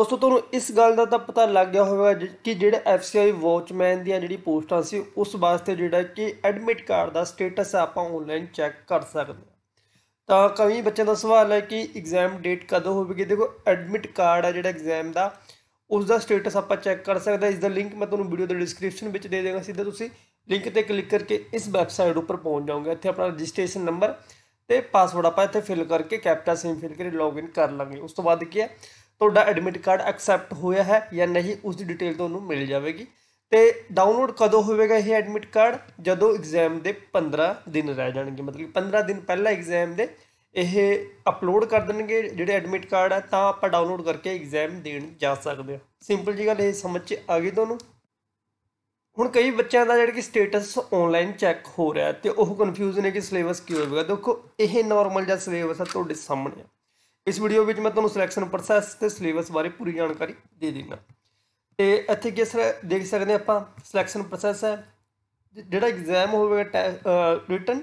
ਦੋਸਤੋ ਤੁਹਾਨੂੰ ਇਸ ਗੱਲ ਦਾ ਤਾਂ ਪਤਾ ਲੱਗ ਗਿਆ ਹੋਵੇਗਾ ਕਿ ਜਿਹੜਾ ਐਫਸੀਆਈ ਵਾਚਮੈਨ ਦੀਆਂ ਜਿਹੜੀ ਪੋਸਟਾਂ ਸੀ ਉਸ ਵਾਸਤੇ ਜਿਹੜਾ ਕਿ ਐਡਮਿਟ ਕਾਰਡ ਦਾ ਸਟੇਟਸ ਆਪਾਂ ਆਨਲਾਈਨ ਚੈੱਕ ਕਰ ਸਕਦੇ ਹਾਂ ਤਾਂ ਕਈ ਬੱਚਿਆਂ ਦਾ ਸਵਾਲ ਹੈ ਕਿ ਐਗਜ਼ਾਮ ਡੇਟ ਕਦੋਂ ਹੋਵੇਗੀ ਦੇਖੋ ਐਡਮਿਟ ਕਾਰਡ ਆ ਜਿਹੜਾ ਐਗਜ਼ਾਮ ਦਾ ਉਸ ਦਾ ਸਟੇਟਸ ਆਪਾਂ ਚੈੱਕ ਕਰ ਸਕਦੇ ਇਸ ਦਾ ਲਿੰਕ ਮੈਂ ਤੁਹਾਨੂੰ ਵੀਡੀਓ ਦੇ ਡਿਸਕ੍ਰਿਪਸ਼ਨ ਵਿੱਚ ਦੇ ਦੇਵਾਂਗਾ ਸਿੱਧਾ ਤੁਸੀਂ ਲਿੰਕ ਤੇ ਕਲਿੱਕ ਕਰਕੇ ਇਸ ਵੈਬਸਾਈਟ ਉੱਪਰ ਪਹੁੰਚ ਜਾਓਗੇ ਇੱਥੇ ਆਪਣਾ ਰਜਿਸਟ੍ਰੇਸ਼ਨ ਨੰਬਰ ਤੇ ਪਾਸਵਰਡ ਆਪਾਂ ਇੱਥੇ ਫਿਲ ਕਰਕੇ ਕੈਪਟਾ ਸਿਮ ਫਿਲ ਕਰਕੇ ਲੌਗਇਨ ਕਰ ਲਾਂਗੇ ਉਸ ਤੋਂ ਬਾਅਦ ਕੀ ਹੈ ਤੁਹਾਡਾ ਐਡਮਿਟ ਕਾਰਡ ਐਕਸੈਪਟ ਹੋਇਆ ਹੈ ਜਾਂ ਨਹੀਂ ਉਸ ਦੀ ਡਿਟੇਲ ਤੁਹਾਨੂੰ ਮਿਲ ਜਾਵੇਗੀ ਤੇ ਡਾਊਨਲੋਡ ਕਦੋਂ ਹੋਵੇਗਾ ਇਹ ਐਡਮਿਟ ਕਾਰਡ ਜਦੋਂ ਐਗਜ਼ਾਮ ਦੇ 15 ਦਿਨ ਰਹਿ ਜਾਣਗੇ ਮਤਲਬ 15 ਦਿਨ ਪਹਿਲਾਂ ਐਗਜ਼ਾਮ ਦੇ ਇਹ ਅਪਲੋਡ ਕਰ ਦੇਣਗੇ ਜਿਹੜੇ ਐਡਮਿਟ ਕਾਰਡ ਹੈ ਤਾਂ ਆਪਾਂ ਡਾਊਨਲੋਡ ਕਰਕੇ ਐਗਜ਼ਾਮ ਦੇਣ ਜਾ ਸਕਦੇ ਹਾਂ ਸਿੰਪਲ ਜੀ ਗੱਲ ਇਹ ਸਮਝ ਚ ਆ ਗਈ ਤੁਹਾਨੂੰ ਹੁਣ ਕਈ ਬੱਚਿਆਂ ਦਾ ਜਿਹੜਾ ਕਿ ਸਟੇਟਸ ਆਨਲਾਈਨ ਚੈੱਕ ਹੋ ਰਿਹਾ ਤੇ ਉਹ ਕਨਫਿਊਜ਼ ਨੇ ਕਿ ਸਿਲੇਬਸ ਕੀ ਹੋਵੇਗਾ ਦੇਖੋ ਇਹ ਨਾਰਮਲ ਜਿਹਾ ਸਿਲੇਬਸ ਹੈ ਤੁਹਾਡੇ ਸਾਹਮਣੇ ਇਸ ਵੀਡੀਓ ਵਿੱਚ ਮੈਂ ਤੁਹਾਨੂੰ ਸਿਲੈਕਸ਼ਨ ਪ੍ਰੋਸੈਸ ਤੇ ਸਿਲੇਬਸ ਬਾਰੇ ਪੂਰੀ ਜਾਣਕਾਰੀ ਦੇ ਦੇਣਾ ਤੇ ਇੱਥੇ ਕਿਸ ਦੇਖ ਸਕਦੇ ਆਪਾਂ ਸਿਲੈਕਸ਼ਨ ਪ੍ਰੋਸੈਸ ਹੈ ਜਿਹੜਾ ਐਗਜ਼ਾਮ ਹੋਵੇਗਾ ਰਿਟਨ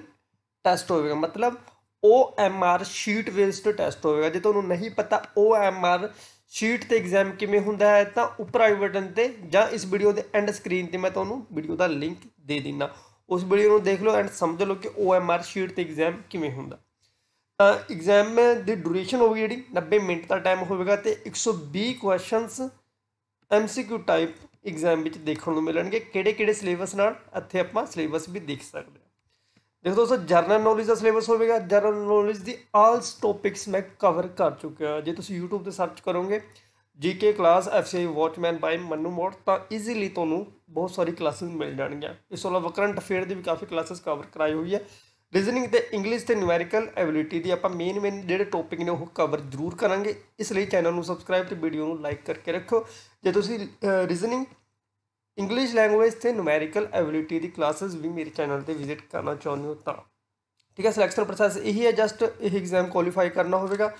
ਟੈਸਟ ਹੋਵੇਗਾ ਮਤਲਬ O M R sheet based test ਹੋਵੇਗਾ ਜੇ ਤੁਹਾਨੂੰ ਨਹੀਂ ਪਤਾ ਓ ਐਮ ਆਰ ਸ਼ੀਟ ਤੇ ਐਗਜ਼ਾਮ ਕਿਵੇਂ ਹੁੰਦਾ ਹੈ ਤਾਂ ਉੱਪਰ ਆਈ ਬਟਨ ਤੇ ਜਾਂ ਇਸ ਵੀਡੀਓ ਦੇ ਐਂਡ ਸਕਰੀਨ ਤੇ ਮੈਂ ਤੁਹਾਨੂੰ ਵੀਡੀਓ ਦਾ ਲਿੰਕ ਦੇ ਦਿੰਦਾ ਉਸ ਵੀਡੀਓ ਨੂੰ ਦੇਖ ਲਓ ਐਂਡ ਸਮਝ ਲਓ ਕਿ ਓ ਐਮ ਆਰ ਸ਼ੀਟ ਤੇ ਐਗਜ਼ਾਮ ਕਿਵੇਂ ਹੁੰਦਾ ਐਗਜ਼ਾਮ ਦੀ ਡਿਊਰੇਸ਼ਨ ਹੋਵੇਗੀ ਜਿਹੜੀ 90 ਮਿੰਟ ਦਾ ਟਾਈਮ ਹੋਵੇਗਾ ਤੇ 120 ਕੁਐਸਚਨਸ ਐਮਸੀਕਿਊ ਟਾਈਪ ਐਗਜ਼ਾਮ ਵਿੱਚ ਦੇਖਣ ਨੂੰ ਮਿਲਣਗੇ ਕਿਹੜੇ-ਕਿਹੜੇ ਸਿਲੇਬਸ ਨਾਲ ਇੱਥੇ ਆਪਾਂ ਸਿਲੇਬਸ ਵੀ ਦੇਖ ਸਕਦੇ ਹਾਂ ਦੇਖੋ ਦੋਸਤੋ ਜਰਨਲ ਨੌਲੇਜ ਦਾ ਸਿਲੇਬਸ ਹੋਵੇਗਾ ਜਰਨਲ ਨੌਲੇਜ ਦੀ ਆਲਸ ਟੌਪਿਕਸ ਮੈਂ ਕਵਰ ਕਰ ਚੁੱਕਿਆ ਜੇ ਤੁਸੀਂ YouTube ਤੇ ਸਰਚ ਕਰੋਗੇ GK class FCI watchman by Mannu Mor ਤਾਂ ਈਜ਼ੀਲੀ ਤੁਹਾਨੂੰ ਬਹੁਤ ਸਾਰੀ ਕਲਾਸਿਸ ਮਿਲ ਜਾਣਗੀਆਂ ਇਸ ਤੋਂ ਇਲਾਵਾ ਕਰੰਟ ਅਫੇਅਰ ਦੀ ਵੀ ਕਾਫੀ ਕਲਾਸਿਸ ਕਵਰ ਕਰਾਈ ਹੋਈ ਹੈ ਰੀਜ਼ਨਿੰਗ ਤੇ ਇੰਗਲਿਸ਼ ਤੇ ਨਿਊਮੈਰੀਕਲ ਐਬਿਲਿਟੀ ਦੀ ਆਪਾਂ ਮੇਨ ਮੇਨ ਜਿਹੜੇ ਟੌਪਿਕ ਨੇ ਉਹ ਕਵਰ ਜ਼ਰੂਰ ਕਰਾਂਗੇ ਇਸ ਲਈ ਚੈਨਲ ਨੂੰ ਸਬਸਕ੍ਰਾਈਬ ਤੇ ਵੀਡੀਓ ਨੂੰ ਲਾਈਕ ਕਰਕੇ ਰੱਖੋ ਜੇ ਤੁਸੀਂ ਰੀਜ਼ਨਿੰਗ ਇੰਗਲਿਸ਼ ਲੈਂਗੁਏਜ ਤੇ ਨਿਊਮੈਰੀਕਲ ਐਬਿਲਿਟੀ ਦੀ ਕਲਾਸਸ ਵੀ ਮੇਰੇ ਚੈਨਲ ਤੇ ਵਿਜ਼ਿਟ ਕਰਨਾ ਚਾਹੁੰਦੇ ਹੋ ਤਾਂ ਠੀਕ ਹੈ ਸਿਲੈਕਸ਼ਨ ਪ੍ਰੋਸੈਸ ਇਹੀ ਹੈ ਜਸਟ ਇਹ ਐਗਜ਼ਾਮ ਕੁਆਲੀਫਾਈ ਕਰਨਾ ਹੋਵੇਗਾ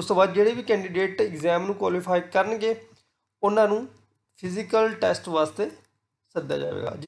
ਉਸ ਤੋਂ ਬਾਅਦ ਜਿਹੜੇ ਵੀ ਕੈਂਡੀਡੇਟ ਐਗਜ਼ਾਮ ਨੂੰ ਕੁਆਲੀਫਾਈ ਕਰਨਗੇ ਉਹਨਾਂ ਨੂੰ ਫਿਜ਼ੀਕਲ ਟੈਸਟ ਵਾਸਤੇ ਸੱਦਿਆ ਜਾਵੇਗਾ